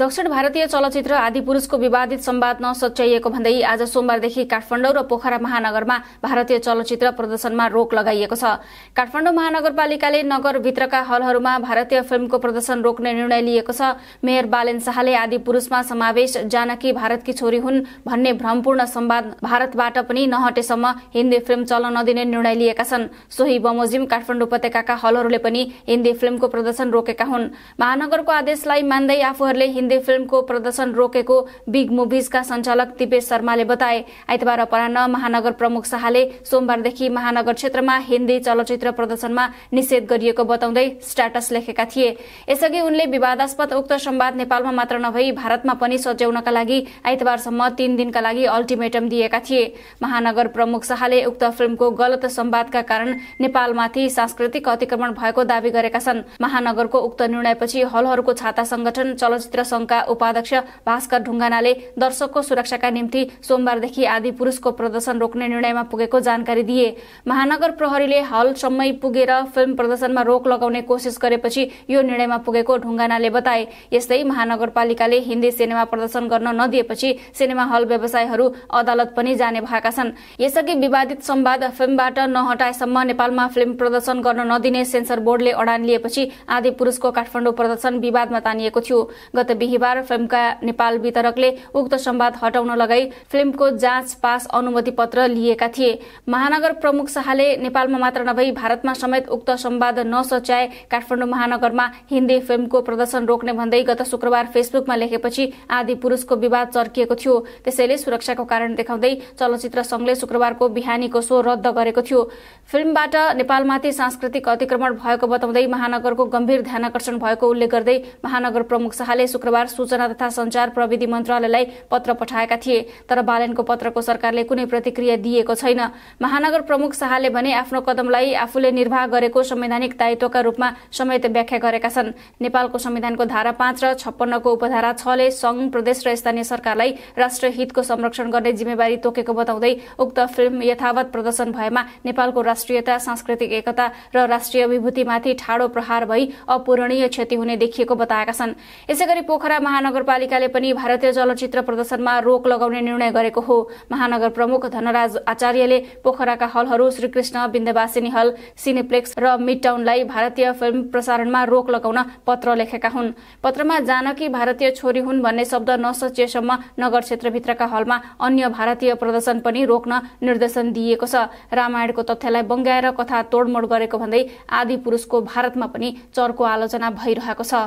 दक्षिण भारतीय चलचित्र आदिपुरुषको विवादित सम्वाद नसच्याइएको भन्दै आज सोमबारदेखि काठमाडौँ र पोखरा महानगरमा भारतीय चलचित्र प्रदर्शनमा रोक लगाइएको छ काठमाडौँ महानगरपालिकाले नगरभित्रका हलहरूमा भारतीय फिल्मको प्रदर्शन रोक्ने निर्णय लिएको छ मेयर बालेन शाहले आदि आदिपुरुषमा समावेश जानकी भारतकी छोरी हुन् भन्ने भ्रमपूर्ण सम्वाद भारतबाट पनि नहटेसम्म हिन्दी फिल्म चल्न नदिने निर्णय लिएका छन् सोही बमोजिम काठमाडौँ उपत्यका हलहरूले पनि हिन्दी फिल्मको प्रदर्शन रोकेका हुन् महानगरको आदेशलाई मान्दै आफूहरूले हिन्दी फिल्मको प्रदर्शन रोकेको बिग मुभिजका संचालक दिपेश शर्माले बताए आइतबार अपरान्न महानगर प्रमुख शाहले सोमबारदेखि महानगर क्षेत्रमा हिन्दी चलचित्र प्रदर्शनमा निषेध गरिएको बताउँदै स्ट्याटस लेखेका थिए यसअघि उनले विवादास्पद उक्त सम्वाद नेपालमा मात्र नभई भारतमा पनि सच्याउनका लागि आइतबारसम्म तीन दिनका लागि अल्टिमेटम दिएका थिए महानगर प्रमुख शाहले उक्त फिल्मको गलत सम्वादका कारण नेपालमाथि सांस्कृतिक अतिक्रमण भएको दावी गरेका छन् महानगरको उक्त निर्णयपछि हलहरूको छाता संगठन चलचित्र संघका उपाध्यक्ष भास्कर ढुङ्गानाले दर्शकको सुरक्षाका निम्ति सोमबारदेखि आदि पुरुषको प्रदर्शन रोक्ने निर्णयमा पुगेको जानकारी दिए महानगर प्रहरीले हलसम्मै पुगेर फिल्म प्रदर्शनमा रोक लगाउने कोसिस गरेपछि यो निर्णयमा पुगेको ढुङ्गानाले बताए यस्तै महानगरपालिकाले हिन्दी सिनेमा प्रदर्शन गर्न नदिएपछि सिनेमा हल व्यवसायहरू अदालत पनि जाने भएका छन् यसअघि विवादित सम्वाद फिल्मबाट नहटाएसम्म नेपालमा फिल्म प्रदर्शन गर्न नदिने सेन्सर बोर्डले अडान लिएपछि आदि पुरुषको काठमाडौँ प्रदर्शन विवादमा तानिएको थियो गत बिहिबार फिल्मका नेपाल वितरकले उक्त सम्वाद हटाउन लगाई फिल्मको जाँच पास अनुमति पत्र लिएका थिए महानगर प्रमुख शाहले नेपालमा मात्र नभई भारतमा समेत उक्त सम्वाद नसच्याए काठमाडौँ महानगरमा हिन्दी फिल्मको प्रदर्शन रोक्ने भन्दै गत शुक्रबार फेसबुकमा लेखेपछि आदि पुरुषको विवाद चर्किएको थियो त्यसैले सुरक्षाको कारण देखाउँदै चलचित्र संघले शुक्रबारको बिहानीको सो रद्द गरेको थियो फिल्मबाट नेपालमाथि सांस्कृतिक अतिक्रमण भएको बताउँदै महानगरको गम्भीर ध्यानकर्षण भएको उल्लेख गर्दै महानगर प्रमुख शाहले शुक्रबार सूचना तथा संचार प्रविधि मन्त्रालयलाई पत्र पठाएका थिए तर बालेनको पत्रको सरकारले कुनै प्रतिक्रिया दिएको छैन महानगर प्रमुख शाहले भने आफ्नो कदमलाई आफूले निर्वाह गरेको संवैधानिक दायित्वका रूपमा समेत व्याख्या गरेका छन् नेपालको संविधानको धारा पाँच र छप्पन्नको उपधारा छले संघ प्रदेश र स्थानीय सरकारलाई राष्ट्रिय हितको संरक्षण गर्ने जिम्मेवारी तोकेको बताउँदै उक्त फिल्म यथावत प्रदर्शन भएमा नेपालको राष्ट्रियता सांस्कृतिक एकता र राष्ट्रिय विभूतिमाथि ठाडो प्रहार भई अपूरणीय क्षति हुने देखिएको बताएका छन् यसैगरी पोखरा महानगरपालिकाले पनि भारतीय चलचित्र प्रदर्शनमा रोक लगाउने निर्णय गरेको हो महानगर प्रमुख धनराज आचार्यले पोखराका हलहरू श्रीकृष्ण विन्दवासिनी हल सिनेप्लेक्स र मिड टाउनलाई भारतीय फिल्म प्रसारणमा रोक लगाउन पत्र लेखेका हुन् पत्रमा जानकी भारतीय छोरी हुन् भन्ने शब्द नसचिएसम्म नगर क्षेत्रभित्रका हलमा अन्य भारतीय प्रदर्शन पनि रोक्न निर्देशन दिइएको छ रामायणको तथ्यलाई बङ्गाएर कथा तोडमोड गरेको भन्दै आदि पुरुषको भारतमा पनि चर्को आलोचना भइरहेको छ